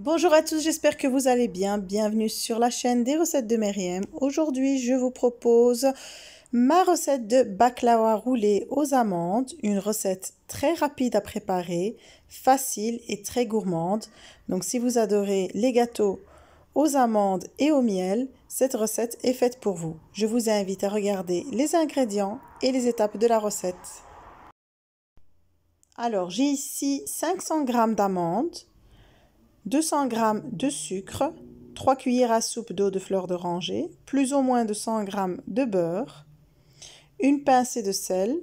Bonjour à tous, j'espère que vous allez bien. Bienvenue sur la chaîne des recettes de Meriem. Aujourd'hui, je vous propose ma recette de baklava roulé aux amandes, une recette très rapide à préparer, facile et très gourmande. Donc si vous adorez les gâteaux aux amandes et au miel, cette recette est faite pour vous. Je vous invite à regarder les ingrédients et les étapes de la recette. Alors, j'ai ici 500 g d'amandes, 200 g de sucre, 3 cuillères à soupe d'eau de fleur d'oranger, plus ou moins 200 g de beurre, une pincée de sel,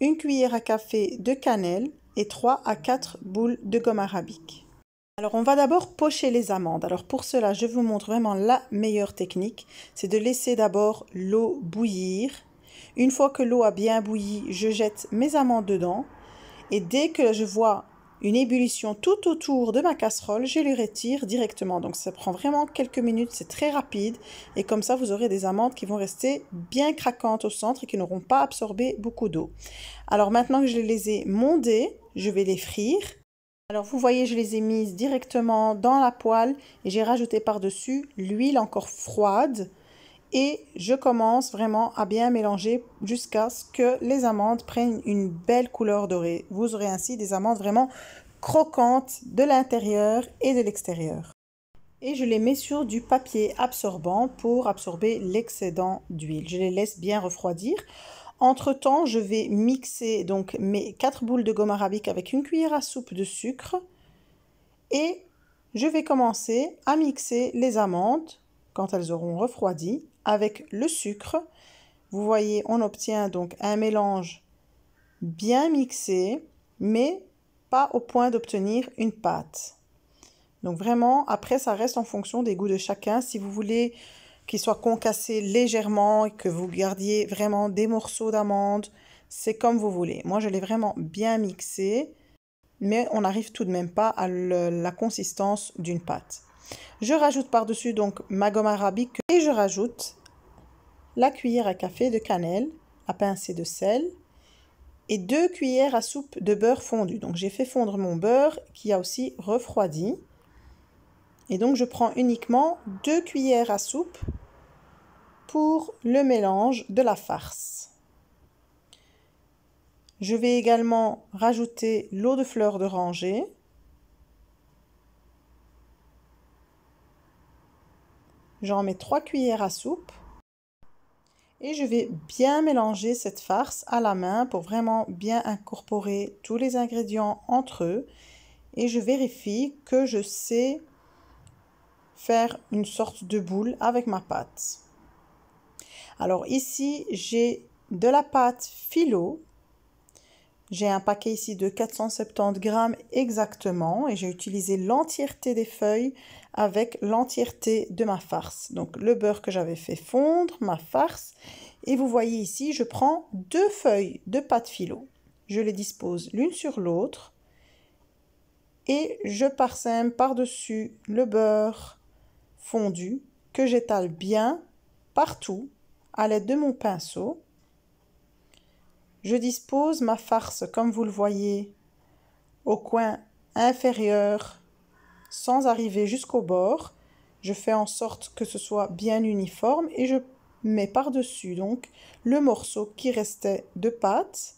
une cuillère à café de cannelle et 3 à 4 boules de gomme arabique. Alors on va d'abord pocher les amandes. Alors pour cela, je vous montre vraiment la meilleure technique, c'est de laisser d'abord l'eau bouillir. Une fois que l'eau a bien bouilli, je jette mes amandes dedans et dès que je vois une ébullition tout autour de ma casserole, je les retire directement. Donc ça prend vraiment quelques minutes, c'est très rapide. Et comme ça, vous aurez des amandes qui vont rester bien craquantes au centre et qui n'auront pas absorbé beaucoup d'eau. Alors maintenant que je les ai mondées, je vais les frire. Alors vous voyez, je les ai mises directement dans la poêle et j'ai rajouté par-dessus l'huile encore froide et je commence vraiment à bien mélanger jusqu'à ce que les amandes prennent une belle couleur dorée. Vous aurez ainsi des amandes vraiment croquantes de l'intérieur et de l'extérieur. Et je les mets sur du papier absorbant pour absorber l'excédent d'huile. Je les laisse bien refroidir. Entre-temps, je vais mixer donc mes 4 boules de gomme arabique avec une cuillère à soupe de sucre et je vais commencer à mixer les amandes quand elles auront refroidi avec le sucre. Vous voyez, on obtient donc un mélange bien mixé, mais pas au point d'obtenir une pâte. Donc vraiment, après, ça reste en fonction des goûts de chacun. Si vous voulez qu'il soit concassé légèrement et que vous gardiez vraiment des morceaux d'amande, c'est comme vous voulez. Moi, je l'ai vraiment bien mixé, mais on n'arrive tout de même pas à la consistance d'une pâte. Je rajoute par-dessus donc ma gomme arabique et je rajoute la cuillère à café de cannelle, à pincée de sel et deux cuillères à soupe de beurre fondu. Donc j'ai fait fondre mon beurre qui a aussi refroidi. Et donc je prends uniquement deux cuillères à soupe pour le mélange de la farce. Je vais également rajouter l'eau de fleur d'oranger J'en mets 3 cuillères à soupe. Et je vais bien mélanger cette farce à la main pour vraiment bien incorporer tous les ingrédients entre eux. Et je vérifie que je sais faire une sorte de boule avec ma pâte. Alors ici, j'ai de la pâte filo j'ai un paquet ici de 470 grammes exactement et j'ai utilisé l'entièreté des feuilles avec l'entièreté de ma farce. Donc le beurre que j'avais fait fondre, ma farce. Et vous voyez ici, je prends deux feuilles de pâte filo. Je les dispose l'une sur l'autre et je parsème par-dessus le beurre fondu que j'étale bien partout à l'aide de mon pinceau je dispose ma farce, comme vous le voyez, au coin inférieur sans arriver jusqu'au bord. Je fais en sorte que ce soit bien uniforme et je mets par-dessus donc le morceau qui restait de pâte.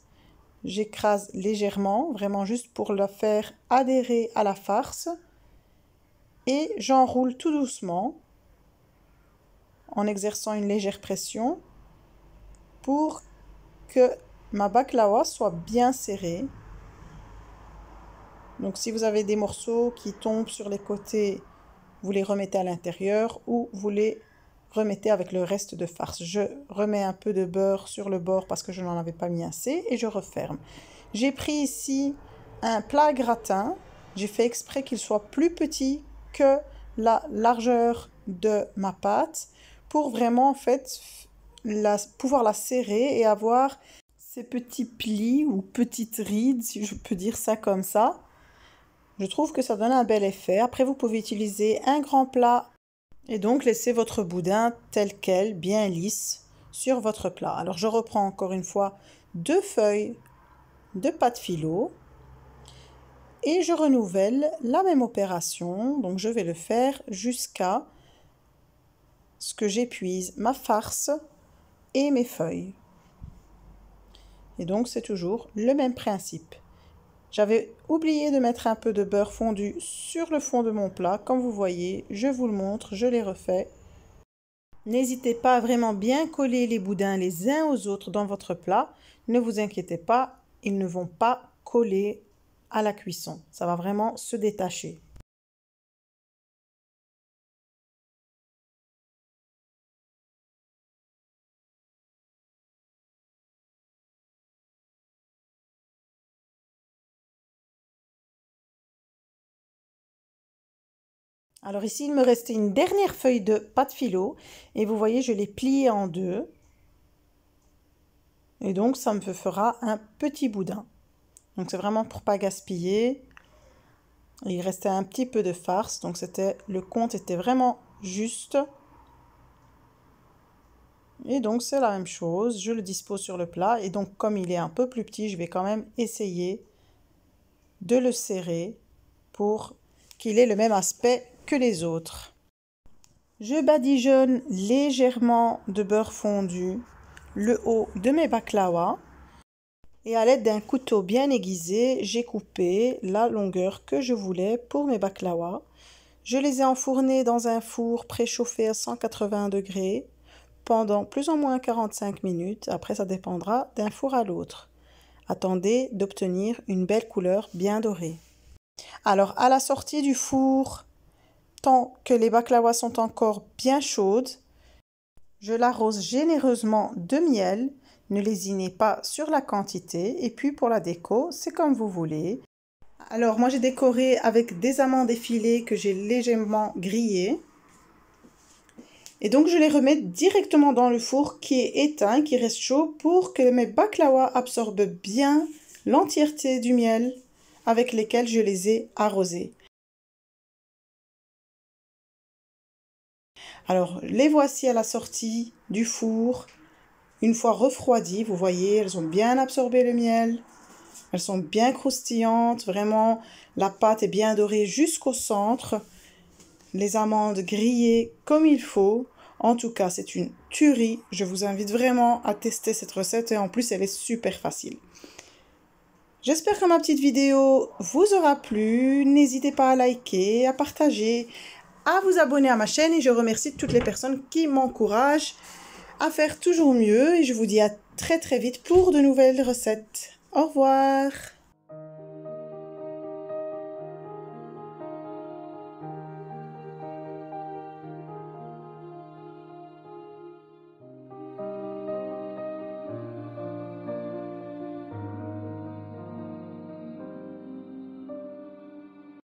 J'écrase légèrement, vraiment juste pour le faire adhérer à la farce. Et j'enroule tout doucement en exerçant une légère pression pour que ma baklawa soit bien serrée. Donc si vous avez des morceaux qui tombent sur les côtés, vous les remettez à l'intérieur ou vous les remettez avec le reste de farce. Je remets un peu de beurre sur le bord parce que je n'en avais pas mis assez et je referme. J'ai pris ici un plat gratin. J'ai fait exprès qu'il soit plus petit que la largeur de ma pâte pour vraiment en fait la, pouvoir la serrer et avoir ces petits plis ou petites rides, si je peux dire ça comme ça. Je trouve que ça donne un bel effet. Après, vous pouvez utiliser un grand plat et donc laisser votre boudin tel quel, bien lisse, sur votre plat. Alors, je reprends encore une fois deux feuilles de pâte filo et je renouvelle la même opération. Donc, je vais le faire jusqu'à ce que j'épuise ma farce et mes feuilles. Et donc c'est toujours le même principe. J'avais oublié de mettre un peu de beurre fondu sur le fond de mon plat. Comme vous voyez, je vous le montre, je les refais. N'hésitez pas à vraiment bien coller les boudins les uns aux autres dans votre plat. Ne vous inquiétez pas, ils ne vont pas coller à la cuisson. Ça va vraiment se détacher. Alors ici, il me restait une dernière feuille de pâte philo. Et vous voyez, je l'ai pliée en deux. Et donc, ça me fera un petit boudin. Donc, c'est vraiment pour pas gaspiller. Il restait un petit peu de farce. Donc, c'était le compte était vraiment juste. Et donc, c'est la même chose. Je le dispose sur le plat. Et donc, comme il est un peu plus petit, je vais quand même essayer de le serrer pour qu'il ait le même aspect les autres. Je badigeonne légèrement de beurre fondu le haut de mes baklawa et à l'aide d'un couteau bien aiguisé, j'ai coupé la longueur que je voulais pour mes baklawa. Je les ai enfournés dans un four préchauffé à 180 degrés pendant plus ou moins 45 minutes. Après, ça dépendra d'un four à l'autre. Attendez d'obtenir une belle couleur bien dorée. Alors, à la sortie du four, tant que les baklawas sont encore bien chaudes. Je l'arrose généreusement de miel. Ne lésinez pas sur la quantité. Et puis pour la déco, c'est comme vous voulez. Alors moi j'ai décoré avec des amandes effilées que j'ai légèrement grillées. Et donc je les remets directement dans le four qui est éteint, qui reste chaud pour que mes baklawas absorbent bien l'entièreté du miel avec lesquels je les ai arrosés. Alors, les voici à la sortie du four. Une fois refroidies, vous voyez, elles ont bien absorbé le miel. Elles sont bien croustillantes, vraiment. La pâte est bien dorée jusqu'au centre. Les amandes grillées comme il faut. En tout cas, c'est une tuerie. Je vous invite vraiment à tester cette recette et en plus, elle est super facile. J'espère que ma petite vidéo vous aura plu. N'hésitez pas à liker, à partager, à vous abonner à ma chaîne et je remercie toutes les personnes qui m'encouragent à faire toujours mieux et je vous dis à très très vite pour de nouvelles recettes. Au revoir